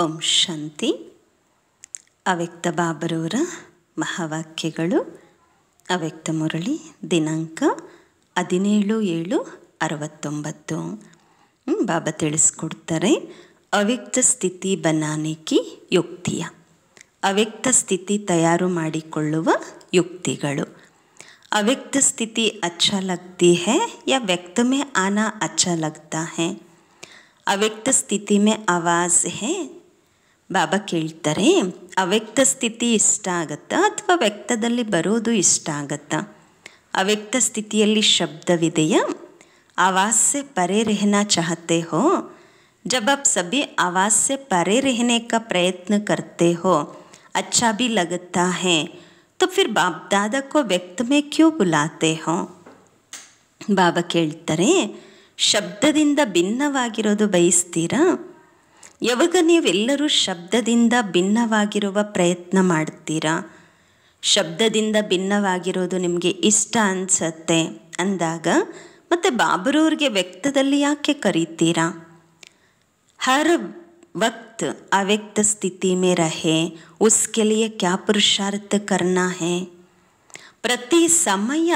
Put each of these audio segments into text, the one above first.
ಓಂ ಶಾಂತಿ ಅವ್ಯಕ್ತ ಬಾಬರವರ ಮಹಾವಾಕ್ಯಗಳು ಅವ್ಯಕ್ತ ಮುರಳಿ ದಿನಾಂಕ ಹದಿನೇಳು ಏಳು ಅರವತ್ತೊಂಬತ್ತು ಬಾಬಾ ತಿಳಿಸ್ಕೊಡ್ತಾರೆ ಅವ್ಯಕ್ತ ಸ್ಥಿತಿ ಬನಾನಿಕಿ ಯುಕ್ತಿಯ ಅವ್ಯಕ್ತ ಸ್ಥಿತಿ ತಯಾರು ಮಾಡಿಕೊಳ್ಳುವ ಯುಕ್ತಿಗಳು ಅವ್ಯಕ್ತ ಸ್ಥಿತಿ ಅಚ್ಚ ಲಗ್ತಿ ಹೇ ಯ ವ್ಯಕ್ತ ಮೇ ಆನಾ ಅಚ್ಚಾ ಲಗ್ತಾ ಹೇ ಅವ್ಯಕ್ತ ಸ್ಥಿತಿ ಮೇ ಆವಾಜ್ है ಬಾಬಾ ಕೇಳ್ತಾರೆ ಅವ್ಯಕ್ತ ಸ್ಥಿತಿ ಇಷ್ಟ ಆಗತ್ತಾ ಅಥವಾ ವ್ಯಕ್ತದಲ್ಲಿ ಬರೋದು ಇಷ್ಟ ಆಗತ್ತಾ ಅವ್ಯಕ್ತ ಸ್ಥಿತಿಯಲ್ಲಿ ಶಬ್ದವಿದೆಯಾ ಆವಾಸ್ಯ ಪರೇ ರೆಹನ ಚಾಹತೆ ಹೋ हो जब ಆವಾಸ್ಯ ಪರೇ ರೆಹನೆ ಕ ಪ್ರಯತ್ನ ಕರ್ತೆ ಹೋ ಅಚ್ಚಾ करते ಲಗತ್ತಾ ಹೇ ತೊ ಫಿರ್ है तो ವ್ಯಕ್ತ में ಬಾಬಾ ಕೇಳ್ತಾರೆ ಶಬ್ದದಿಂದ ಭಿನ್ನವಾಗಿರೋದು ಬಯಸ್ತೀರಾ ಯಾವಾಗ ನೀವೆಲ್ಲರೂ ಶಬ್ದದಿಂದ ಭಿನ್ನವಾಗಿರುವ ಪ್ರಯತ್ನ ಮಾಡ್ತೀರಾ ಶಬ್ದದಿಂದ ಭಿನ್ನವಾಗಿರೋದು ನಿಮಗೆ ಇಷ್ಟ ಅನಿಸತ್ತೆ ಅಂದಾಗ ಮತ್ತು ಬಾಬರವ್ರಿಗೆ ವ್ಯಕ್ತದಲ್ಲಿ ಯಾಕೆ ಕರೀತೀರಾ ಹರ್ ವಕ್ತ ಅವ್ಯಕ್ತ ಸ್ಥಿತಿ ಮೇ रहे उसके ಕ್ಯಾ ಪುರುಷಾರ್ಥ ಕರ್ಣ ಪ್ರತಿ ಸಮಯ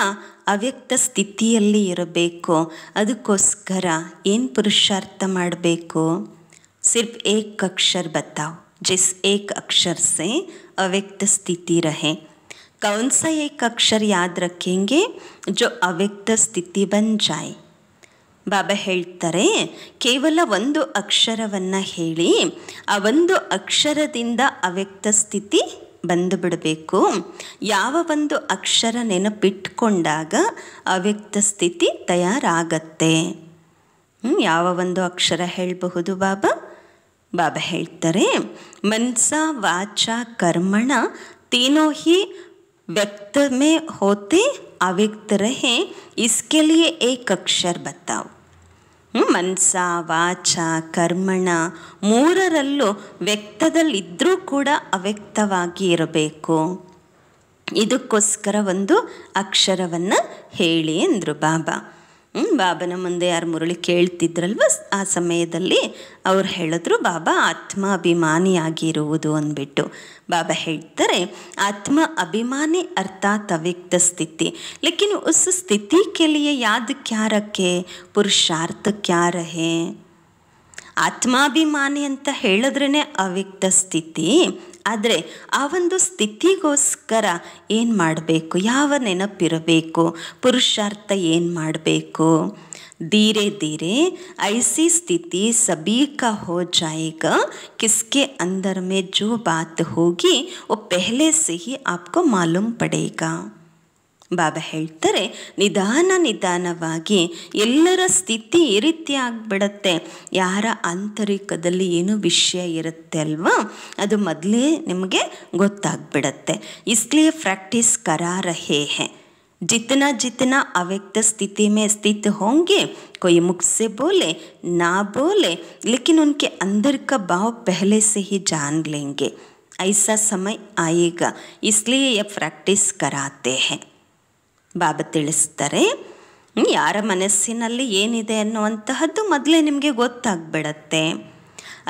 ಅವ್ಯಕ್ತ ಸ್ಥಿತಿಯಲ್ಲಿ ಇರಬೇಕು ಅದಕ್ಕೋಸ್ಕರ ಏನು ಪುರುಷಾರ್ಥ ಮಾಡಬೇಕು सिर्फ एक अक्षर बताओ जिस एक अक्षर से अव्यक्त स्थिति रहे कौन सा एक अक्षर याद रखेंगे जो ಅವ್ಯಕ್ತ ಸ್ಥಿತಿ ಬಂಜಾಯ್ ಬಾಬಾ ಹೇಳ್ತಾರೆ ಕೇವಲ ಒಂದು ಅಕ್ಷರವನ್ನು ಹೇಳಿ ಆ ಒಂದು ಅಕ್ಷರದಿಂದ ಅವ್ಯಕ್ತ ಸ್ಥಿತಿ ಬಂದು ಬಿಡಬೇಕು ಯಾವ ಒಂದು ಅಕ್ಷರ ನೆನಪಿಟ್ಕೊಂಡಾಗ ಅವ್ಯಕ್ತ ಸ್ಥಿತಿ ತಯಾರಾಗತ್ತೆ ಯಾವ ಒಂದು ಅಕ್ಷರ ಹೇಳಬಹುದು ಬಾಬಾ ಬಾಬಾ ಹೇಳ್ತಾರೆ ಮನ್ಸ ವಾಚ ಕರ್ಮಣ ತೀನೋಹಿ ಹಿ ವ್ಯಕ್ತ ಹೋತೆ ಹೋತೆ ಇಸ್ಕೆಲಿಯೇ रहे इसके लिए एक ಮನ್ಸ ವಾಚ ಕರ್ಮಣ ಮೂರರಲ್ಲೂ ವ್ಯಕ್ತದಲ್ಲಿದ್ದರೂ ಕೂಡ ಅವ್ಯಕ್ತವಾಗಿ ಇರಬೇಕು ಇದಕ್ಕೋಸ್ಕರ ಒಂದು ಅಕ್ಷರವನ್ನು ಹೇಳಿ ಅಂದರು ಬಾಬಾ ಹ್ಞೂ ಬಾಬನ ಮುಂದೆ ಯಾರು ಮುರಳಿ ಕೇಳ್ತಿದ್ರಲ್ವ ಆ ಸಮಯದಲ್ಲಿ ಅವ್ರು ಹೇಳಿದ್ರು ಬಾಬಾ ಆತ್ಮಾಭಿಮಾನಿಯಾಗಿರುವುದು ಅಂದ್ಬಿಟ್ಟು ಬಾಬಾ ಹೇಳ್ತಾರೆ ಆತ್ಮ ಅಭಿಮಾನಿ ಅರ್ಥಾತ್ ಅವ್ಯಕ್ತ ಸ್ಥಿತಿ ಲೇಕಿನ್ ಉಸ್ ಸ್ಥಿತಿ ಕೆಲಿಯೇ ಯಾದ ಕ್ಯಾರಕ್ಕೆ ಪುರುಷಾರ್ಥ ಕ್ಯಾರಹೇ ಆತ್ಮಾಭಿಮಾನಿ ಅಂತ ಹೇಳಿದ್ರೇ ಅವ್ಯಕ್ತ ಸ್ಥಿತಿ ಆದರೆ ಆ ಒಂದು ಸ್ಥಿತಿಗೋಸ್ಕರ ಏನು ಮಾಡಬೇಕು ಯಾವ ನೆನಪಿರಬೇಕು ಪುರುಷಾರ್ಥ ಏನು ಮಾಡಬೇಕು धीरे धीरे ऐसी स्थिति सभी का हो जाएगा किसके अंदर में जो बात होगी वो पहले से ही आपको मालूम पड़ेगा ಬಾಬಾ ಹೇಳ್ತಾರೆ ನಿಧಾನ ನಿಧಾನವಾಗಿ ಎಲ್ಲರ ಸ್ಥಿತಿ ಈ ರೀತಿ ಆಗಿಬಿಡತ್ತೆ ಯಾರ ಆಂತರಿಕದಲ್ಲಿ ಏನು ವಿಷಯ ಇರುತ್ತೆ ಅಲ್ವಾ ಅದು ಮೊದಲೇ ನಿಮಗೆ ಗೊತ್ತಾಗ್ಬಿಡತ್ತೆ ಇಸ್ಲಿಯೇ ಪ್ರಾಕ್ಟೀಸ್ ಕರಾರ ಹೇಹೆ जितना ಜಿತ್ನ ಅವ್ಯಕ್ತ ಸ್ಥಿತಿ ಸ್ಥಿತಿ स्थित होंगे कोई मुख ಬೋಲೆ ಬೋಲೆ ना बोले लेकिन उनके अंदर का भाव पहले से ही जान ऐसा समय ಆಯೇಗ इसलिए यह ಬಾಬಾ ತಿಳಿಸ್ತಾರೆ ಯಾರ ಮನಸ್ಸಿನಲ್ಲಿ ಏನಿದೆ ಅನ್ನುವಂತಹದ್ದು ಮೊದಲೇ ನಿಮಗೆ ಗೊತ್ತಾಗ್ಬಿಡತ್ತೆ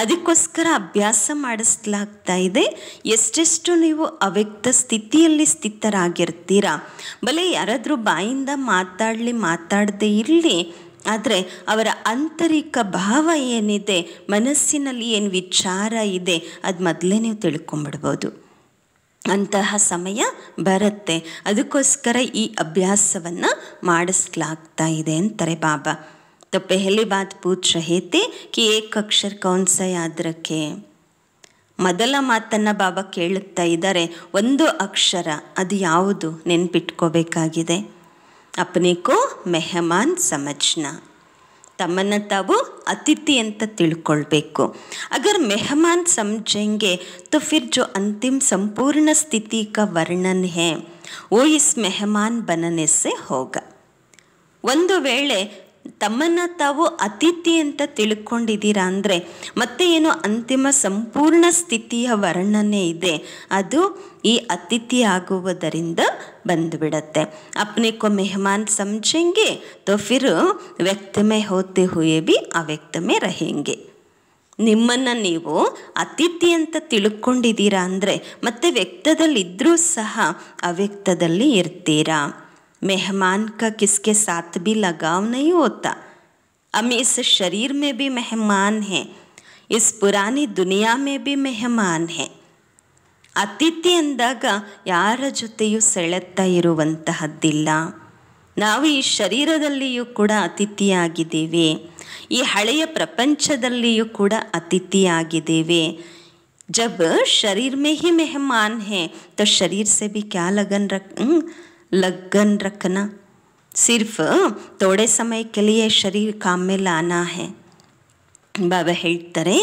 ಅದಕ್ಕೋಸ್ಕರ ಅಭ್ಯಾಸ ಮಾಡಿಸ್ಲಾಗ್ತಾ ಇದೆ ಎಷ್ಟೆಷ್ಟು ನೀವು ಅವ್ಯಕ್ತ ಸ್ಥಿತಿಯಲ್ಲಿ ಸ್ಥಿತರಾಗಿರ್ತೀರ ಬಲೆ ಯಾರಾದರೂ ಬಾಯಿಂದ ಮಾತಾಡಲಿ ಮಾತಾಡದೆ ಇರಲಿ ಆದರೆ ಅವರ ಆಂತರಿಕ ಭಾವ ಏನಿದೆ ಮನಸ್ಸಿನಲ್ಲಿ ಏನು ವಿಚಾರ ಇದೆ ಅದು ಮೊದಲೇ ನೀವು ತಿಳ್ಕೊಂಬಿಡ್ಬೋದು ಅಂತಹ ಸಮಯ ಬರುತ್ತೆ ಅದಕ್ಕೋಸ್ಕರ ಈ ಅಭ್ಯಾಸವನ್ನು ಮಾಡಿಸ್ಲಾಗ್ತಾ ಇದೆ ಅಂತಾರೆ ಬಾಬಾ ತ ಪೆಹಲಿ ಬಾತ್ पूछ रहे ಕಿ कि एक अक्षर कौन ಮೊದಲ ಮಾತನ್ನು ಬಾಬಾ ಕೇಳುತ್ತಾ ಇದ್ದಾರೆ ಒಂದು ಅಕ್ಷರ ಅದು ಯಾವುದು ನೆನ್ಪಿಟ್ಕೋಬೇಕಾಗಿದೆ ಅಪ್ನೇಕೋ ಮೆಹಮಾನ್ ಸಮಜ್ನ ತಮ್ಮನ್ನು ತಾವು ಅತಿಥಿ ಅಂತ ತಿಳ್ಕೊಳ್ಬೇಕು ಅಗರ್ ಮೆಹಮಾನ್ ಸಮಜೆಂಗೆ ಜೋ ಅಂತಿಮ ಸಂಪೂರ್ಣ ಸ್ಥಿತಿ ಕ ವರ್ಣನ್ ಓ ಇಸ್ ಮೆಹಮಾನ್ ಬನನೆಸ್ಸೆ ಹೋಗ ಒಂದು ವೇಳೆ ತಮ್ಮನ್ನು ತಾವು ಅತಿಥಿ ಅಂತ ತಿಳ್ಕೊಂಡಿದ್ದೀರಾ ಅಂದರೆ ಮತ್ತೆ ಏನು ಅಂತಿಮ ಸಂಪೂರ್ಣ ಸ್ಥಿತಿಯ ವರ್ಣನೆ ಇದೆ ಅದು ಈ ಅತಿಥಿ ಆಗುವುದರಿಂದ ಬಂದುಬಿಡತ್ತೆ ಅಪ್ನೆ ಕೋ ಮೆಹಮಾನ್ ಸಮಜೆಂಗೆ ತೋ ಫಿರ್ ವ್ಯಕ್ತಮೆ ಹೋತೆ ಹುಯೇ ಬಿ ಅವ್ಯಕ್ತಮೆ ರಹೆಂಗೆ ನಿಮ್ಮನ್ನು ನೀವು ಅತಿಥಿ ಅಂತ ತಿಳ್ಕೊಂಡಿದ್ದೀರಾ ಅಂದರೆ ಮತ್ತೆ ವ್ಯಕ್ತದಲ್ಲಿದ್ದರೂ ಸಹ ಅವ್ಯಕ್ತದಲ್ಲಿ ಇರ್ತೀರಾ मेहमान का किसके साथ भी लगाव नहीं होता हम इस शरीर में भी मेहमान हैं इस पुरानी दुनिया में भी मेहमान हैं अतिथि अंदा यार जोतू सेद ना शरीर कूड़ा अतिथिया हलय प्रपंचदलू कूड़ा अतिथिया जब शरीर में ही मेहमान है तो शरीर से भी क्या लगन रख ಲಗನ್ रखना सिर्फ थोड़े समय के लिए शरीर काम में लाना है ಬಾಬಾ ಹೇಳ್ತಾರೆ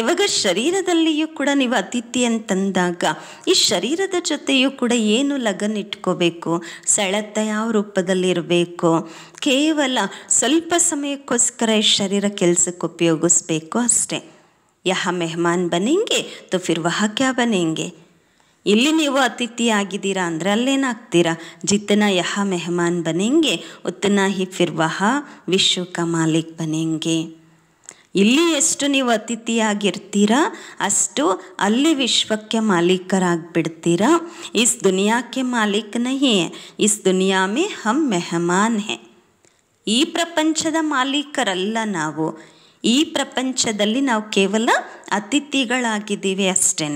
ಇವಾಗ ಶರೀರದಲ್ಲಿಯೂ ಕೂಡ ನೀವು ಅತಿಥಿ ಅಂತಂದಾಗ ಈ ಶರೀರದ ಜೊತೆಯೂ ಕೂಡ ಏನು ಲಗನ್ ಇಟ್ಕೋಬೇಕು ಸೆಳೆತ ಯಾವ ರೂಪದಲ್ಲಿರಬೇಕು ಕೇವಲ ಸ್ವಲ್ಪ ಸಮಯಕ್ಕೋಸ್ಕರ ಈ ಶರೀರ ಕೆಲಸಕ್ಕೆ ಉಪಯೋಗಿಸ್ಬೇಕು ಅಷ್ಟೇ ಯಹ ಮೆಹಮಾನ್ ಬನೆಂಗೆ ತೋ ಫಿರ್ ವಹ ಕ್ಯಾ ಬನೆಂಗೆ ಇಲ್ಲಿ ನೀವು ಅತಿಥಿಯಾಗಿದ್ದೀರಾ ಅಂದರೆ ಅಲ್ಲೇನಾಗ್ತೀರಾ ಜಿತನ ಯಹ ಮೆಹಮಾನ್ ಬನೆಂಗೆ ಉತ್ತನ ಹಿ ಫಿರ್ವಹ ವಿಶ್ವಕ ಮಾಲೀಕ್ ಬನೆಂಗೆ ಇಲ್ಲಿ ಎಷ್ಟು ನೀವು ಅತಿಥಿಯಾಗಿರ್ತೀರಾ ಅಷ್ಟು ಅಲ್ಲಿ ವಿಶ್ವಕ್ಕೆ ಮಾಲೀಕರಾಗ್ಬಿಡ್ತೀರಾ ಇಸ್ ದುನಿಯಾಕ್ಕೆ ಮಾಲೀಕ್ ನಹಿ ಇಸ್ ದುನಿಯಾ ಮೇ ಹಮ್ ಮೆಹಮಾನ್ ಹೇ ಈ ಪ್ರಪಂಚದ ಮಾಲೀಕರಲ್ಲ ನಾವು ಈ ಪ್ರಪಂಚದಲ್ಲಿ ನಾವು ಕೇವಲ ಅತಿಥಿಗಳಾಗಿದ್ದೀವಿ ಅಷ್ಟೇ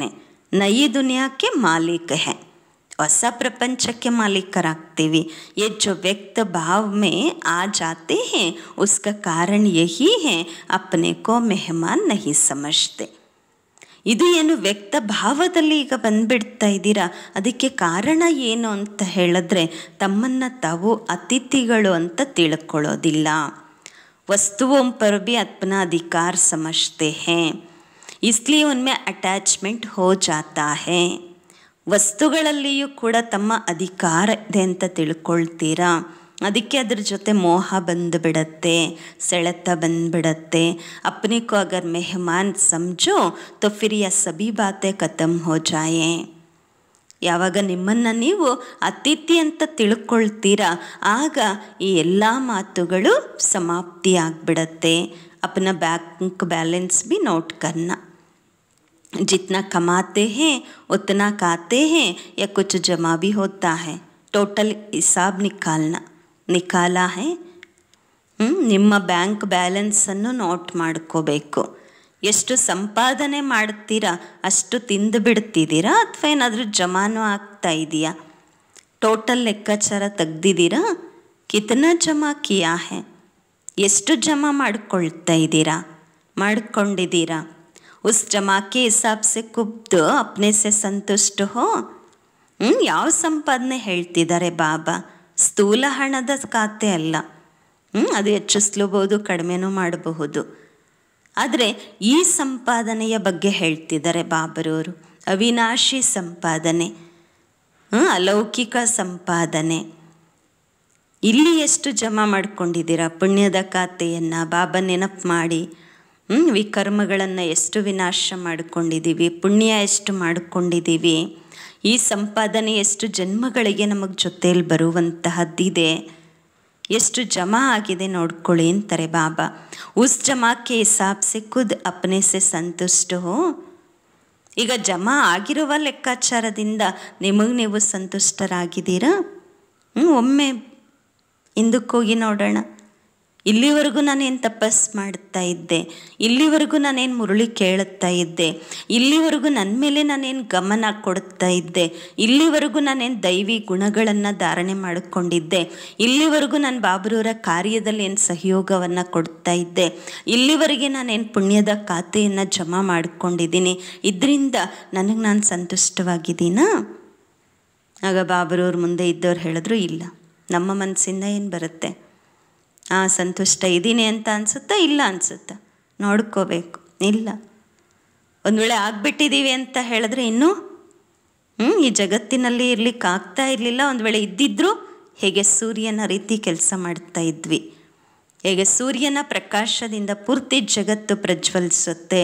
ನಯಿ ದುನಿಯಾಕ್ಕೆ ಮಾಲೀಕ ಹೇ ಹೊಸ ಪ್ರಪಂಚಕ್ಕೆ ಮಾಲೀಕರಾಗ್ತೀವಿ ಹೆಚ್ಚು ವ್ಯಕ್ತ ಭಾವ ಮೇ ಆ आ ಹೇ हैं ಕಾರಣ ಯಹಿ ಹೇ है ಕೋ ಮೆಹಮಾನ್ ನಹಿ ಸಮಜ್ತೆ ಇದು ಏನು ವ್ಯಕ್ತ ಭಾವದಲ್ಲಿ ಈಗ ಬಂದ್ಬಿಡ್ತಾ ಇದ್ದೀರಾ ಅದಕ್ಕೆ ಕಾರಣ ಏನು ಅಂತ ಹೇಳಿದ್ರೆ ತಮ್ಮನ್ನು ತಾವು ಅತಿಥಿಗಳು ಅಂತ ತಿಳ್ಕೊಳ್ಳೋದಿಲ್ಲ ವಸ್ತುವಂ ಭಿ ಅಪ್ನ ಅಧಿಕಾರ ಸಮಜ್ತೆ ಹೇ ಇಸ್ಲಿ उनमें ಅಟ್ಯಾಚ್ಮೆಂಟ್ ಹೋ जाता ವಸ್ತುಗಳಲ್ಲಿಯೂ ಕೂಡ ತಮ್ಮ ಅಧಿಕಾರ ಇದೆ ಅಂತ ತಿಳ್ಕೊಳ್ತೀರಾ ಅದಕ್ಕೆ ಅದ್ರ ಜೊತೆ ಮೋಹ ಬಂದುಬಿಡತ್ತೆ ಸೆಳೆತ ಬಂದುಬಿಡತ್ತೆ ಅಪ್ನಿಕೋ ಅಗರ್ ಮೆಹಮಾನ್ ಸಮಜೋ ತೋ ಫಿರ್ ಸಬಿ ಬಾತೆ ಖತಮ್ ಹೋ ಜಾಯೆ ಯಾವಾಗ ನಿಮ್ಮನ್ನು ನೀವು ಅತಿಥಿ ಅಂತ ತಿಳ್ಕೊಳ್ತೀರಾ ಆಗ ಈ ಎಲ್ಲ ಮಾತುಗಳು ಸಮಾಪ್ತಿಯಾಗ್ಬಿಡತ್ತೆ ಅಪ್ನ ಬ್ಯಾಂಕ್ ಬ್ಯಾಲೆನ್ಸ್ ಬಿ ನೋಟ್ ಕನ್ನ जितना कमाते हैं उतना खाते हैं या कुछ जमा भी होता है टोटल हिसाब ನಿಕಾಲ್ನ ನಿಕಾಲ ಹೇ ನಿಮ್ಮ ಬ್ಯಾಂಕ್ ಬ್ಯಾಲೆನ್ಸನ್ನು ನೋಟ್ ಮಾಡ್ಕೋಬೇಕು ಎಷ್ಟು ಸಂಪಾದನೆ ಮಾಡ್ತೀರಾ ಅಷ್ಟು ತಿಂದು ಬಿಡ್ತಿದ್ದೀರಾ ಅಥವಾ ಏನಾದರೂ ಜಮಾನು ಆಗ್ತಾ ಇದೆಯಾ ಟೋಟಲ್ ಲೆಕ್ಕಾಚಾರ ತೆಗ್ದಿದ್ದೀರಾ ಕಿತನ ಜಮಾ ಕಿಯಾ ಹೇ ಎಷ್ಟು ಜಮಾ ಮಾಡ್ಕೊಳ್ತಾ ಇದ್ದೀರಾ ಮಾಡ್ಕೊಂಡಿದ್ದೀರಾ उस जमा के हिसाब से ಕುಬ್ದು ಅಪ್ನೆ ಸೆ ಹೋ ಹ್ಞೂ ಯಾವ ಸಂಪಾದನೆ ಹೇಳ್ತಿದ್ದಾರೆ ಬಾಬಾ ಸ್ಥೂಲ ಹಣದ ಖಾತೆ ಅಲ್ಲ ಹ್ಞೂ ಅದು ಹೆಚ್ಚಿಸ್ಲೂಬಹುದು ಕಡಿಮೆನೂ ಮಾಡಬಹುದು ಆದರೆ ಈ ಸಂಪಾದನೆಯ ಬಗ್ಗೆ ಹೇಳ್ತಿದ್ದಾರೆ ಬಾಬರವರು ಅವಿನಾಶಿ ಸಂಪಾದನೆ ಹ್ಞೂ ಅಲೌಕಿಕ ಸಂಪಾದನೆ ಇಲ್ಲಿ ಎಷ್ಟು ಜಮಾ ಮಾಡ್ಕೊಂಡಿದ್ದೀರಾ ಪುಣ್ಯದ ಖಾತೆಯನ್ನು ಬಾಬಾ ನೆನಪು ಮಾಡಿ ವಿಕರ್ಮಗಳನ್ನು ಎಷ್ಟು ವಿನಾಶ ಮಾಡಿಕೊಂಡಿದ್ದೀವಿ ಪುಣ್ಯ ಎಷ್ಟು ಮಾಡಿಕೊಂಡಿದ್ದೀವಿ ಈ ಸಂಪಾದನೆ ಎಷ್ಟು ಜನ್ಮಗಳಿಗೆ ನಮಗೆ ಜೊತೆಯಲ್ಲಿ ಬರುವಂತಹದ್ದಿದೆ ಎಷ್ಟು ಜಮಾ ಆಗಿದೆ ನೋಡ್ಕೊಳ್ಳಿ ಅಂತಾರೆ ಬಾಬಾ ಉಸ್ ಜಮಾಕ್ಕೆ ಹಿಸಾಬ್ಸೆ ಖುದ್ ಅಪ್ನೆಸೆ ಸಂತುಷ್ಟು ಹೋ ಈಗ ಜಮಾ ಆಗಿರುವ ಲೆಕ್ಕಾಚಾರದಿಂದ ನಿಮಗೆ ನೀವು ಸಂತುಷ್ಟರಾಗಿದ್ದೀರಾ ಹ್ಞೂ ಒಮ್ಮೆ ಹಿಂದಕ್ಕೋಗಿ ನೋಡೋಣ ಇಲ್ಲಿವರೆಗೂ ನಾನೇನು ತಪಸ್ ಮಾಡ್ತಾ ಇದ್ದೆ ಇಲ್ಲಿವರೆಗೂ ನಾನೇನು ಮುರುಳಿ ಕೇಳುತ್ತಾ ಇದ್ದೆ ಇಲ್ಲಿವರೆಗೂ ನನ್ನ ಮೇಲೆ ನಾನೇನು ಗಮನ ಕೊಡ್ತಾ ಇದ್ದೆ ಇಲ್ಲಿವರೆಗೂ ನಾನೇನು ದೈವಿ ಗುಣಗಳನ್ನು ಧಾರಣೆ ಮಾಡಿಕೊಂಡಿದ್ದೆ ಇಲ್ಲಿವರೆಗೂ ನಾನು ಬಾಬ್ರವರ ಕಾರ್ಯದಲ್ಲಿ ಏನು ಸಹಯೋಗವನ್ನು ಕೊಡ್ತಾ ಇದ್ದೆ ಇಲ್ಲಿವರೆಗೆ ನಾನೇನು ಪುಣ್ಯದ ಖಾತೆಯನ್ನು ಜಮಾ ಮಾಡಿಕೊಂಡಿದ್ದೀನಿ ಇದರಿಂದ ನನಗೆ ನಾನು ಸಂತುಷ್ಟವಾಗಿದ್ದೀನಾ ಆಗ ಬಾಬ್ರವ್ರ ಮುಂದೆ ಇದ್ದವ್ರು ಹೇಳಿದ್ರು ಇಲ್ಲ ನಮ್ಮ ಮನಸ್ಸಿಂದ ಏನು ಬರುತ್ತೆ ಹಾಂ ಸಂತುಷ್ಟ ಇದ್ದೀನಿ ಅಂತ ಅನಿಸುತ್ತಾ ಇಲ್ಲ ಅನಿಸುತ್ತಾ ನೋಡ್ಕೋಬೇಕು ಇಲ್ಲ ಒಂದು ವೇಳೆ ಆಗಿಬಿಟ್ಟಿದ್ದೀವಿ ಅಂತ ಹೇಳಿದ್ರೆ ಇನ್ನೂ ಹ್ಞೂ ಈ ಜಗತ್ತಿನಲ್ಲಿ ಇರಲಿಕ್ಕೆ ಆಗ್ತಾ ಇರಲಿಲ್ಲ ಒಂದು ವೇಳೆ ಇದ್ದಿದ್ದರೂ ಹೇಗೆ ಸೂರ್ಯನ ರೀತಿ ಕೆಲಸ ಮಾಡ್ತಾ ಇದ್ವಿ ಹೇಗೆ ಸೂರ್ಯನ ಪ್ರಕಾಶದಿಂದ ಪೂರ್ತಿ ಜಗತ್ತು ಪ್ರಜ್ವಲಿಸುತ್ತೆ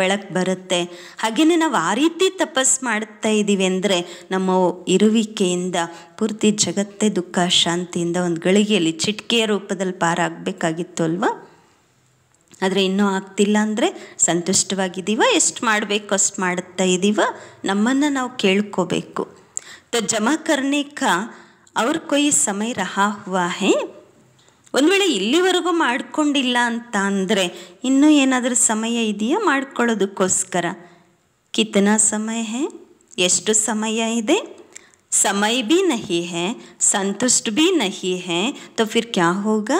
ಬೆಳಕು ಬರುತ್ತೆ ಹಾಗೆಯೇ ನಾವು ಆ ರೀತಿ ತಪಸ್ ಮಾಡ್ತಾ ಇದ್ದೀವಿ ಅಂದರೆ ನಮ್ಮ ಇರುವಿಕೆಯಿಂದ ಪೂರ್ತಿ ಜಗತ್ತೇ ದುಃಖ ಶಾಂತಿಯಿಂದ ಒಂದು ಗಳಿಗೆಯಲ್ಲಿ ಚಿಟಿಕೆಯ ರೂಪದಲ್ಲಿ ಪಾರಾಗಬೇಕಾಗಿತ್ತು ಅಲ್ವಾ ಆದರೆ ಇನ್ನೂ ಆಗ್ತಿಲ್ಲ ಅಂದರೆ ಸಂತುಷ್ಟವಾಗಿದ್ದೀವ ಎಷ್ಟು ಮಾಡಬೇಕು ಅಷ್ಟು ಮಾಡುತ್ತಾ ಇದ್ದೀವ ನಮ್ಮನ್ನು ನಾವು ಕೇಳ್ಕೋಬೇಕು ತ ಜಮಕರ್ಣಿಕ ಅವ್ರ ಕೊಯ್ ಸಮಯ ರಹಾ ಹುವಾ ಒಂದು ವೇಳೆ ಇಲ್ಲಿವರೆಗೂ ಮಾಡಿಕೊಂಡಿಲ್ಲ ಅಂತ ಅಂದರೆ ಇನ್ನೂ ಏನಾದರೂ ಸಮಯ ಇದೆಯಾ ಮಾಡ್ಕೊಳ್ಳೋದಕ್ಕೋಸ್ಕರ ಕಿತನಾ ಸಮಯ ಹೇ ಎಷ್ಟು ಸಮಯ ಇದೆ ಸಮಯ ಭೀ ನಹಿ ಹೇ ಸಂತುಷ್ಟ ಭೀ ನಹಿ ಹೇ ತೋ ಫಿರ್ ಕ್ಯಾ ಹೋಗ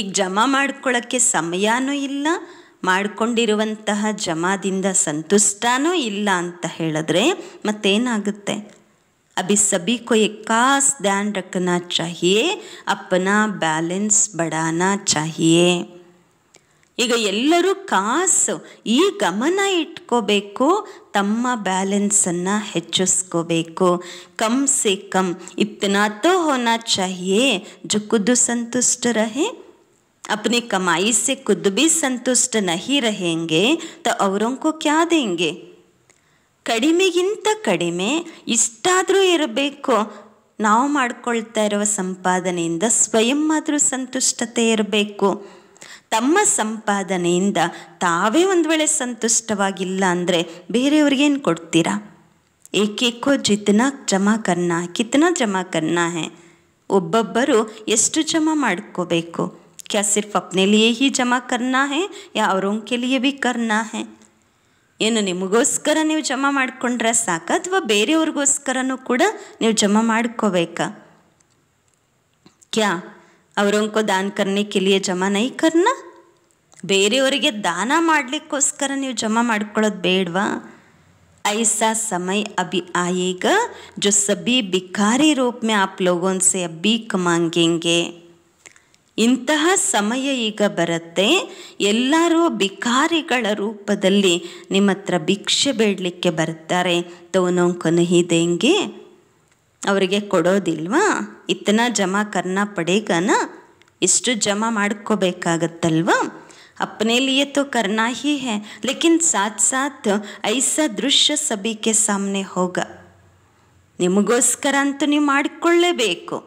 ಈಗ ಜಮಾ ಮಾಡ್ಕೊಳ್ಳೋಕ್ಕೆ ಸಮಯನೂ ಇಲ್ಲ ಮಾಡಿಕೊಂಡಿರುವಂತಹ ಜಮಾದಿಂದ ಸಂತುಷ್ಟನೂ ಇಲ್ಲ ಅಂತ ಹೇಳಿದ್ರೆ ಮತ್ತೇನಾಗುತ್ತೆ अभी सभी को एक खास ध्यान रखना चाहिए अपना बैलेंस बढ़ाना चाहिए ಈಗ ಎಲ್ಲರೂ ಕಾಸು ಈ ಗಮನ ಇಟ್ಕೋಬೇಕು ತಮ್ಮ ಬ್ಯಾಲೆನ್ಸನ್ನು ಹೆಚ್ಚಿಸ್ಕೋಬೇಕು तो होना चाहिए जो खुद संतुष्ट रहे अपनी कमाई से खुद भी संतुष्ट नहीं रहेंगे तो औरों को क्या देंगे ಕಡಿಮೆಗಿಂತ ಕಡಿಮೆ ಇಷ್ಟಾದರೂ ಇರಬೇಕು ನಾವು ಮಾಡಿಕೊಳ್ತಾ ಇರುವ ಸಂಪಾದನೆಯಿಂದ ಸ್ವಯಂ ಆದರೂ ಸಂತುಷ್ಟತೆ ಇರಬೇಕು ತಮ್ಮ ಸಂಪಾದನೆಯಿಂದ ತಾವೇ ಒಂದು ವೇಳೆ ಸಂತುಷ್ಟವಾಗಿಲ್ಲ ಅಂದರೆ ಬೇರೆಯವ್ರಿಗೇನು ಕೊಡ್ತೀರಾ ಏಕೇಕೋ ಜಿತ್ನಾ ಜಮಾ ಕರ್ನಾ ಕಿತ್ನ ಜಮಾ ಕನ್ನ ಹೇ ಒಬ್ಬೊಬ್ಬರು ಎಷ್ಟು ಜಮಾ ಮಾಡ್ಕೋಬೇಕು ಕ್ಯಾ ಸಿರ್ಫ್ ಅಪ್ನೆಲಿಯೇ ಹೀ ಜಮಾ ಕರ್ನಾ ಹೇ ಯಾ ಅವ್ರೊಂಕೆಲಿಯೇ ಬಿ ಕರ್ನಾ ಹೇ ಏನು ನಿಮಗೋಸ್ಕರ ನೀವು ಜಮಾ ಮಾಡಿಕೊಂಡ್ರೆ ಸಾಕು ಅಥವಾ ಬೇರೆಯವ್ರಿಗೋಸ್ಕರನೂ ಕೂಡ ನೀವು ಜಮಾ ಮಾಡ್ಕೋಬೇಕ ಕ್ಯಾ ಅವರೊಂಕೋ ದಾನ ಕರ್ನೆ ಕಿಲಿಯ ಜಮಾ ನೈ ಕರ್ನ ಬೇರೆಯವರಿಗೆ ದಾನ ಮಾಡಲಿಕ್ಕೋಸ್ಕರ ನೀವು ಜಮಾ ಮಾಡ್ಕೊಳ್ಳೋದು ಬೇಡವಾ ಐಸಾ ಸಮಯ ಅಭಿ ಆಯೇಗ ಜೊ ಸಬಿ ಬಿಕಾರಿ ರೂಪ ಮೇ ಆಪ್ ಲೋಗೋನ್ಸೆ ಅಬ್ಬಿ ಇಂತಹ ಸಮಯ ಈಗ ಬರುತ್ತೆ ಎಲ್ಲರೂ ಭಿಕಾರಿಗಳ ರೂಪದಲ್ಲಿ ನಿಮ್ಮ ಹತ್ರ ಭಿಕ್ಷೆ ಬೇಡಲಿಕ್ಕೆ ಬರ್ತಾರೆ ತೋನೋಂಕನು ಹೀದೆಂಗೆ ಅವರಿಗೆ ಕೊಡೋದಿಲ್ವಾ ಇತ್ತನ ಜಮಾ ಕರ್ನ ಪಡೇಗನ ಇಷ್ಟು ಜಮಾ ಮಾಡ್ಕೋಬೇಕಾಗತ್ತಲ್ವ ಅಪ್ನೇಲಿಯೇ ತೋ ಕರ್ನಾ करना ಹೇ ಸಾಥ್ ಸಾಥ್ साथ ಐಸ ದೃಶ್ಯ ಸಭಿಕೆ ಸಾಮ್ನೆ ಹೋಗ ನಿಮಗೋಸ್ಕರ ಅಂತೂ ನೀವು ಮಾಡಿಕೊಳ್ಳೇಬೇಕು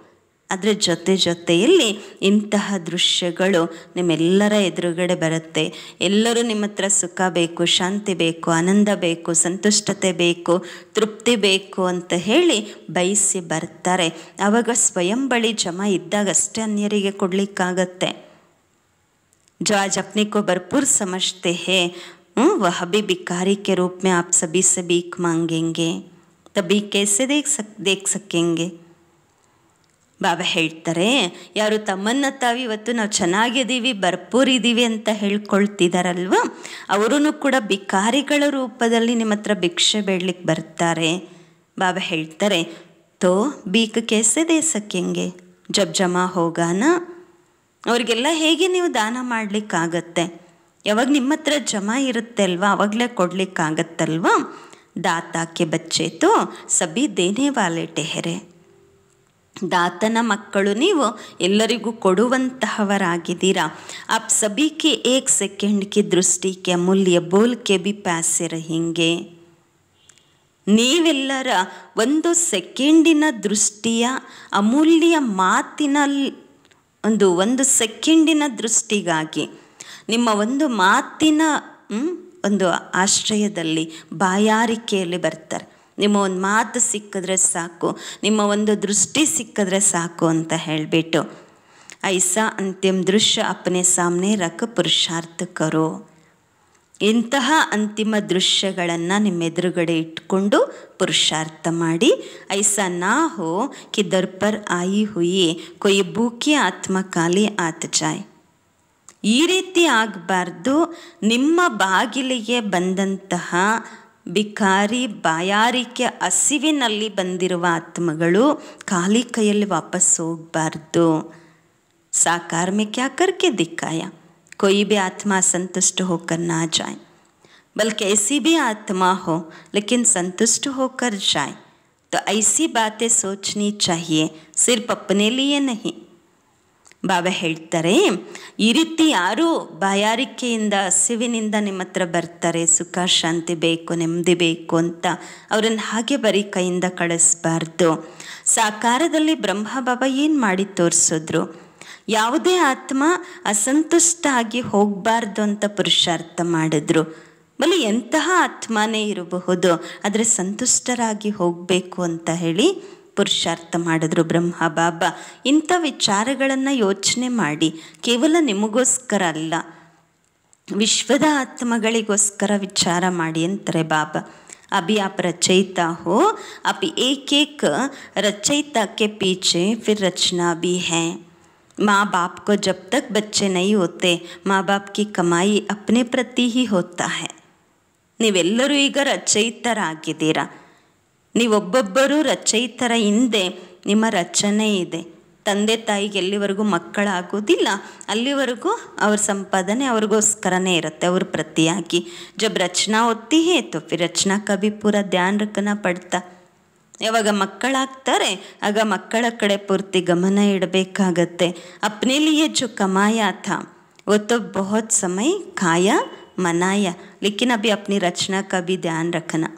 ಅದರ ಜೊತೆ ಜೊತೆಯಲ್ಲಿ ಇಂತಹ ದೃಶ್ಯಗಳು ನಿಮ್ಮೆಲ್ಲರ ಎದುರುಗಡೆ ಬರುತ್ತೆ ಎಲ್ಲರೂ ನಿಮ್ಮ ಹತ್ರ ಸುಖ ಬೇಕು ಶಾಂತಿ ಬೇಕು ಆನಂದ ಬೇಕು ಸಂತುಷ್ಟತೆ ಬೇಕು ತೃಪ್ತಿ ಬೇಕು ಅಂತ ಹೇಳಿ ಬಯಸಿ ಬರ್ತಾರೆ ಆವಾಗ ಸ್ವಯಂ ಬಳಿ ಜಮ ಇದ್ದಾಗ ಅಷ್ಟೇ ಅನ್ಯರಿಗೆ ಕೊಡಲಿಕ್ಕಾಗತ್ತೆ ಜ ಜಪ್ನಿಕೋ ಭರ್ಪೂರ್ को ಹೇ ಹ್ಞೂ ವಹಬಿ ಭಿಕಾರಿಕೆ ರೂಪ ಆಪ್ ಆಪ್ ಸಬೀಕ್ में ಮಾಂಗೆಂಗೆ ತಬೀ ಕೇಸೆ ಸಕ್ मांगेंगे तभी ಬಾಬಾ ಹೇಳ್ತಾರೆ ಯಾರು ತಮ್ಮನ್ನ ತಾವು ಇವತ್ತು ನಾವು ಚೆನ್ನಾಗಿದ್ದೀವಿ ಭರ್ಪೂರಿದ್ದೀವಿ ಅಂತ ಹೇಳ್ಕೊಳ್ತಿದ್ದಾರಲ್ವ ಅವರೂ ಕೂಡ ಭಿಕಾರಿಗಳ ರೂಪದಲ್ಲಿ ನಿಮ್ಮ ಹತ್ರ ಭಿಕ್ಷೆ ಬೇಡಲಿಕ್ಕೆ ಬರ್ತಾರೆ ಬಾಬಾ ಹೇಳ್ತಾರೆ ತೋ ಬೀಕ್ ಕೆಸೆ ದೇಸಕ್ಕೆಂಗೆ ಜಬ್ ಜಮಾ ಹೋಗಾನ ಅವರಿಗೆಲ್ಲ ಹೇಗೆ ನೀವು ದಾನ ಮಾಡಲಿಕ್ಕಾಗತ್ತೆ ಯಾವಾಗ ನಿಮ್ಮ ಹತ್ರ ಜಮಾ ಇರುತ್ತೆ ಅಲ್ವಾ ಅವಾಗಲೇ ಕೊಡಲಿಕ್ಕಾಗತ್ತಲ್ವ ದಾತಾಕೆ ಬಚ್ಚೇತು ಸಬಿ ದೇನೆ ವಾಲೆ ಟೆಹರೆ ದಾತನ ಮಕ್ಕಳು ನೀವು ಎಲ್ಲರಿಗೂ ಕೊಡುವಂತಹವರಾಗಿದ್ದೀರಾ ಅಪ್ सभी ಕೆ ಸೆಕೆಂಡ್ಗೆ ಸೆಕೆಂಡ್ ಕೆ ದೃಷ್ಟಿ ಕೆ ಬಿ ಬೋಲ್ ಕೆ ಬಿ ಹಿಂಗೆ ನೀವೆಲ್ಲರ ಒಂದು ಸೆಕೆಂಡಿನ ದೃಷ್ಟಿಯ ಅಮೂಲ್ಯ ಮಾತಿನಲ್ಲಿ ಒಂದು ಒಂದು ಸೆಕೆಂಡಿನ ದೃಷ್ಟಿಗಾಗಿ ನಿಮ್ಮ ಒಂದು ಮಾತಿನ ಒಂದು ಆಶ್ರಯದಲ್ಲಿ ಬಾಯಾರಿಕೆಯಲ್ಲಿ ಬರ್ತಾರೆ ನಿಮ್ಮ ಒಂದು ಮಾತು ಸಿಕ್ಕಿದ್ರೆ ಸಾಕು ನಿಮ್ಮ ಒಂದು ದೃಷ್ಟಿ ಸಿಕ್ಕಿದ್ರೆ ಸಾಕು ಅಂತ ಹೇಳಿಬಿಟ್ಟು ಐಸಾ ಅಂತಿಮ ದೃಶ್ಯ ಅಪ್ಪನೇ ಸಾಮ್ನೆ ರಕ ಪುರುಷಾರ್ಥಕರು ಇಂತಹ ಅಂತಿಮ ದೃಶ್ಯಗಳನ್ನು ನಿಮ್ಮ ಎದುರುಗಡೆ ಇಟ್ಕೊಂಡು ಪುರುಷಾರ್ಥ ಮಾಡಿ ಐಸಾ ನಾ ಹೋ ಕಿ ದರ್ಪರ್ ಆಯಿ ಹುಯಿ ಕೊಯ್ ಬೂಕಿ ಆತ್ಮ ಖಾಲಿ ಆತ ಚಾಯ್ ಈ ರೀತಿ ಆಗಬಾರ್ದು ನಿಮ್ಮ ಬಾಗಿಲಿಗೆ ಬಂದಂತಹ ಭಿಕಾರಿ ಬಾಯಾರಿಕೆ ಹಸಿವಿನಲ್ಲಿ ಬಂದಿರುವ ಆತ್ಮಗಳು ಖಾಲಿ ಕೈಯಲ್ಲಿ ವಾಪಸ್ ಹೋಗಬಾರ್ದು साकार में क्या करके दिखाया कोई भी आत्मा संतुष्ट होकर ना जाए बल्कि ऐसी भी आत्मा हो लेकिन संतुष्ट होकर जाए तो ऐसी बातें सोचनी चाहिए सिर्फ अपने लिए नहीं ಬಾಬಾ ಹೇಳ್ತಾರೆ ಈ ರೀತಿ ಯಾರು ಬಾಯಾರಿಕೆಯಿಂದ ಹಸಿವಿನಿಂದ ನಿಮ್ಮ ಹತ್ರ ಬರ್ತಾರೆ ಸುಖ ಶಾಂತಿ ಬೇಕು ನೆಮ್ಮದಿ ಬೇಕು ಅಂತ ಅವರನ್ನು ಹಾಗೆ ಬರೀ ಕೈಯಿಂದ ಕಳಿಸ್ಬಾರ್ದು ಸಾಕಾರದಲ್ಲಿ ಬ್ರಹ್ಮ ಬಾಬಾ ಏನು ಮಾಡಿ ತೋರಿಸಿದ್ರು ಯಾವುದೇ ಆತ್ಮ ಅಸಂತುಷ್ಟ ಆಗಿ ಹೋಗಬಾರ್ದು ಅಂತ ಪುರುಷಾರ್ಥ ಮಾಡಿದ್ರು ಬಲಿ ಎಂತಹ ಆತ್ಮನೇ ಇರಬಹುದು ಆದರೆ ಸಂತುಷ್ಟರಾಗಿ ಹೋಗಬೇಕು ಅಂತ ಹೇಳಿ ಪುರುಷಾರ್ಥ ಮಾಡಿದ್ರು ಬ್ರಹ್ಮ ಬಾಬಾ ಇಂಥ ವಿಚಾರಗಳನ್ನು ಯೋಚನೆ ಮಾಡಿ ಕೇವಲ ನಿಮಗೋಸ್ಕರ ಅಲ್ಲ ವಿಶ್ವದ ಆತ್ಮಗಳಿಗೋಸ್ಕರ ವಿಚಾರ ಮಾಡಿ ಅಂತಾರೆ ಬಾಬಾ अभी आप रचयिता हो आप एक एक रचयिता के पीछे फिर रचना भी है माँ बाप को जब तक बच्चे नहीं होते माँ बाप की कमाई अपने प्रति ही होता है ನೀವೆಲ್ಲರೂ ಈಗ ರಚಯಿತರಾಗಿದ್ದೀರಾ ನೀವೊಬ್ಬೊಬ್ಬರೂ ರಚಯಿತರ ಹಿಂದೆ ನಿಮ್ಮ ರಚನೆ ಇದೆ ತಂದೆ ತಾಯಿಗೆ ಎಲ್ಲಿವರೆಗೂ ಮಕ್ಕಳಾಗೋದಿಲ್ಲ ಅಲ್ಲಿವರೆಗೂ ಅವ್ರ ಸಂಪಾದನೆ ಅವ್ರಿಗೋಸ್ಕರನೇ ಇರುತ್ತೆ ಅವ್ರ ಪ್ರತಿಯಾಗಿ ಜಬ್ ರಚನಾ ಒತ್ತಿ ಹೇತು ಫಿ ರಚನಾ ಕವಿ ಪೂರ ಧ್ಯಾನ ರಕ್ಕನ ಪಡ್ತಾ ಯಾವಾಗ ಮಕ್ಕಳಾಗ್ತಾರೆ ಆಗ ಮಕ್ಕಳ ಕಡೆ ಪೂರ್ತಿ ಗಮನ ಇಡಬೇಕಾಗತ್ತೆ ಅಪ್ನೇಲಿಯೇ ಜೊ ಕಮಾಯ ಥಾ ಒತ್ತು ಬಹುತ್ ಸಮಯ ಕಾಯ ಮನಾಯ ಲೇಕಿನ್ ಅಭಿ ಅಪ್ನಿ ರಚನಾ ಕವಿ ಧ್ಯಾನ ರಖನಾ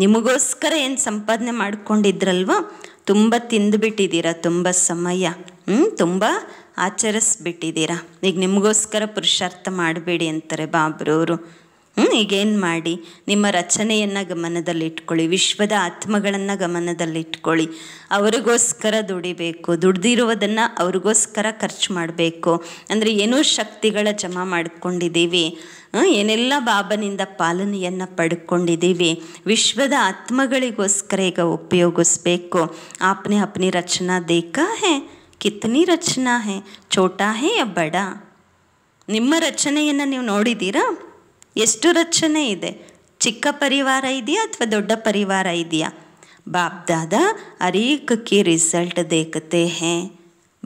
ನಿಮಗೋಸ್ಕರ ಏನು ಸಂಪಾದನೆ ಮಾಡ್ಕೊಂಡಿದ್ರಲ್ವ ತುಂಬ ತಿಂದುಬಿಟ್ಟಿದ್ದೀರಾ ತುಂಬ ಸಮಯ ಹ್ಞೂ ತುಂಬ ಆಚರಿಸ್ಬಿಟ್ಟಿದ್ದೀರಾ ಈಗ ನಿಮಗೋಸ್ಕರ ಪುರುಷಾರ್ಥ ಮಾಡಬೇಡಿ ಅಂತಾರೆ ಬಾಬ್ರವರು ಈಗೇನು ಮಾಡಿ ನಿಮ್ಮ ರಚನೆಯನ್ನು ಗಮನದಲ್ಲಿಟ್ಕೊಳ್ಳಿ ವಿಶ್ವದ ಆತ್ಮಗಳನ್ನು ಗಮನದಲ್ಲಿಟ್ಕೊಳ್ಳಿ ಅವರಿಗೋಸ್ಕರ ದುಡಿಬೇಕು ದುಡ್ದಿರೋದನ್ನು ಅವ್ರಿಗೋಸ್ಕರ ಖರ್ಚು ಮಾಡಬೇಕು ಅಂದರೆ ಏನೋ ಶಕ್ತಿಗಳ ಜಮಾ ಮಾಡಿಕೊಂಡಿದ್ದೀವಿ ಏನೆಲ್ಲ ಬಾಬನಿಂದ ಪಾಲನೆಯನ್ನು ಪಡ್ಕೊಂಡಿದ್ದೀವಿ ವಿಶ್ವದ ಆತ್ಮಗಳಿಗೋಸ್ಕರ ಈಗ ಉಪಯೋಗಿಸ್ಬೇಕು ಆಪ್ನೆ ಅಪ್ನಿ ರಚನಾ ದೇಖಾ ಹೇ ಕಿತ್ನಿ ರಚನಾ ಹೇ ಚೋಟಾ ಹೇ ಬಡ ನಿಮ್ಮ ರಚನೆಯನ್ನು ನೀವು ನೋಡಿದ್ದೀರಾ ಎಷ್ಟು ರಚನೆ ಇದೆ ಚಿಕ್ಕ ಪರಿವಾರ ಇದೆಯಾ ಅಥವಾ ದೊಡ್ಡ ಪರಿವಾರ ಇದೆಯಾ ಬಾಪ್ ದಾದ ಅರೇಕಕ್ಕೆ ರಿಸಲ್ಟ್ ದೇಖತೆ ಹೇ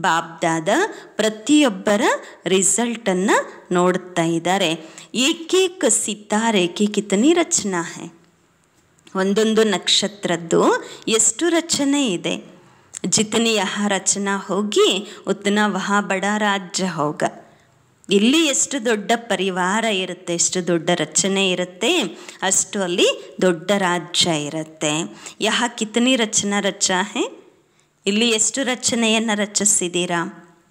ಬಾಪ್ ದಾದ ಪ್ರತಿಯೊಬ್ಬರ ರಿಸಲ್ಟನ್ನು ನೋಡ್ತಾ ಇದ್ದಾರೆ ಏಕೇಕ ಸಿತಾರೆ ಕಿತನಿ ರಚನಾ ಹೇ ಒಂದೊಂದು ನಕ್ಷತ್ರದ್ದು ಎಷ್ಟು ರಚನೆ ಇದೆ ಜಿತನಿ ಯಹ ರಚನಾ ಹೋಗಿ ಉತ್ತನ ವಹಾ ಬಡ ರಾಜ್ಯ ಹೋಗ ಇಲ್ಲಿ ಎಷ್ಟು ದೊಡ್ಡ ಪರಿವಾರ ಇರುತ್ತೆ ಎಷ್ಟು ದೊಡ್ಡ ರಚನೆ ಇರುತ್ತೆ ಅಷ್ಟು ಅಲ್ಲಿ ದೊಡ್ಡ ರಾಜ್ಯ ಇರುತ್ತೆ ಯಹ ಕಿತನಿ ರಚನಾ ರಚ ಹೇ ಇಲ್ಲಿ ಎಷ್ಟು ರಚನೆಯನ್ನು ರಚಿಸಿದ್ದೀರಾ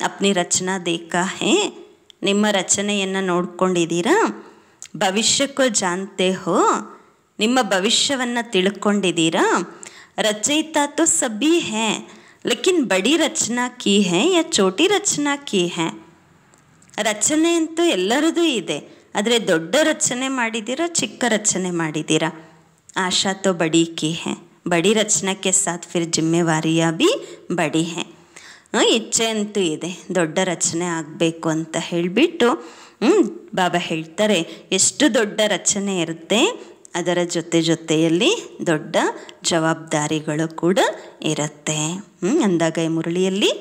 ಅಪ್ನಿ ರಚನಾ ದೇಖಾ ಹೇ ನಿಮ್ಮ ರಚನೆಯನ್ನು ನೋಡ್ಕೊಂಡಿದ್ದೀರಾ ಭವಿಷ್ಯಕ್ಕೂ ಜಾನ್ತೆ ಹೋ ನಿಮ್ಮ ಭವಿಷ್ಯವನ್ನು ತಿಳ್ಕೊಂಡಿದ್ದೀರಾ ರಚಯಿತಾ ತೋ ಸಬಿ ಹೇ ಲೇಕಿನ್ ಬಡಿ ರಚನಾ ಕೀ ಹೇ ಯಾ ಚೋಟಿ ರಚನಾ ಕೀ ಹೇ ರಚನೆ ಅಂತೂ ಎಲ್ಲರದು ಇದೆ ಆದರೆ ದೊಡ್ಡ ರಚನೆ ಮಾಡಿದ್ದೀರಾ ಚಿಕ್ಕ ರಚನೆ ಮಾಡಿದ್ದೀರಾ ಆಶಾ ತೋ ಬಡಿ ಕಿ ಹೇ ಬಡಿ ರಚನೆಗೆ ಸಾತ್ ಫಿರ್ ಜಿಮ್ಮೆವಾರಿಯ ಬಿ ಬಡಿ ಹೇ ಇಚ್ಛೆ ಅಂತೂ ಇದೆ ದೊಡ್ಡ ರಚನೆ ಆಗಬೇಕು ಅಂತ ಹೇಳಿಬಿಟ್ಟು ಬಾಬಾ ಹೇಳ್ತಾರೆ ಎಷ್ಟು ದೊಡ್ಡ ರಚನೆ ಇರುತ್ತೆ ಅದರ ಜೊತೆ ಜೊತೆಯಲ್ಲಿ ದೊಡ್ಡ ಜವಾಬ್ದಾರಿಗಳು ಕೂಡ ಇರುತ್ತೆ ಅಂದಾಗ ಈ ಮುರಳಿಯಲ್ಲಿ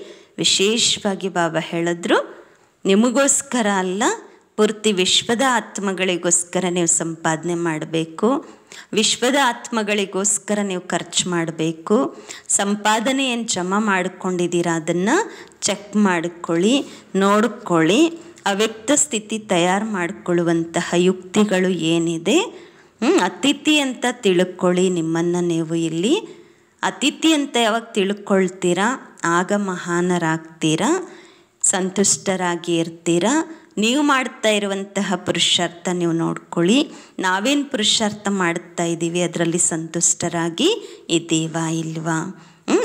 ವಿಶೇಷವಾಗಿ ಬಾಬಾ ಹೇಳಿದ್ರು ನಿಮಗೋಸ್ಕರ ಅಲ್ಲ ಪೂರ್ತಿ ವಿಶ್ವದ ಆತ್ಮಗಳಿಗೋಸ್ಕರ ನೀವು ಸಂಪಾದನೆ ಮಾಡಬೇಕು ವಿಶ್ವದ ಆತ್ಮಗಳಿಗೋಸ್ಕರ ನೀವು ಖರ್ಚು ಮಾಡಬೇಕು ಸಂಪಾದನೆ ಏನು ಜಮಾ ಮಾಡ್ಕೊಂಡಿದ್ದೀರಾ ಅದನ್ನು ಚೆಕ್ ಮಾಡಿಕೊಳ್ಳಿ ನೋಡ್ಕೊಳ್ಳಿ ಅವ್ಯಕ್ತ ಸ್ಥಿತಿ ತಯಾರು ಮಾಡಿಕೊಳ್ಳುವಂತಹ ಯುಕ್ತಿಗಳು ಏನಿದೆ ಅತಿಥಿ ಅಂತ ತಿಳ್ಕೊಳ್ಳಿ ನಿಮ್ಮನ್ನು ನೀವು ಇಲ್ಲಿ ಅತಿಥಿ ಅಂತ ಯಾವಾಗ ತಿಳ್ಕೊಳ್ತೀರಾ ಆಗ ಮಹಾನರಾಗ್ತೀರಾ ಸಂತುಷ್ಟರಾಗಿ ಇರ್ತೀರ ನೀವು ಮಾಡ್ತಾ ಇರುವಂತಹ ಪುರುಷಾರ್ಥ ನೀವು ನೋಡ್ಕೊಳ್ಳಿ ನಾವೇನು ಪುರುಷಾರ್ಥ ಮಾಡ್ತಾ ಇದ್ದೀವಿ ಅದರಲ್ಲಿ ಸಂತುಷ್ಟರಾಗಿ ಇದ್ದೀವಾ ಇಲ್ವಾ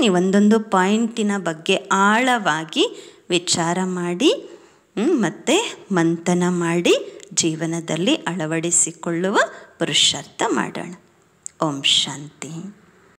ಈ ಒಂದೊಂದು ಪಾಯಿಂಟಿನ ಬಗ್ಗೆ ಆಳವಾಗಿ ವಿಚಾರ ಮಾಡಿ ಮತ್ತು ಮಂಥನ ಮಾಡಿ ಜೀವನದಲ್ಲಿ ಅಳವಡಿಸಿಕೊಳ್ಳುವ ಪುರುಷಾರ್ಥ ಮಾಡೋಣ ಓಂ ಶಾಂತಿ